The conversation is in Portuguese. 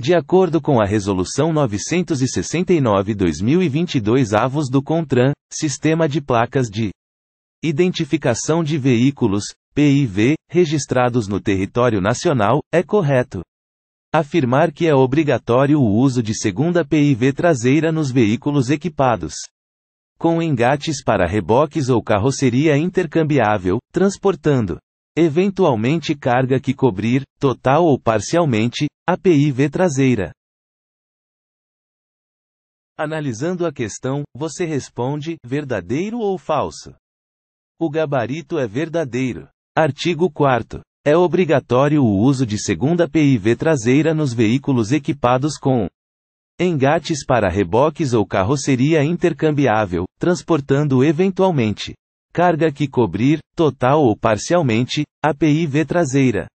De acordo com a Resolução 969-2022 avos do CONTRAN, Sistema de Placas de Identificação de Veículos, PIV, registrados no território nacional, é correto. Afirmar que é obrigatório o uso de segunda PIV traseira nos veículos equipados com engates para reboques ou carroceria intercambiável, transportando eventualmente carga que cobrir, total ou parcialmente, a PIV traseira. Analisando a questão, você responde: verdadeiro ou falso? O gabarito é verdadeiro. Artigo 4. É obrigatório o uso de segunda PIV traseira nos veículos equipados com engates para reboques ou carroceria intercambiável, transportando eventualmente Carga que cobrir, total ou parcialmente, APIV traseira.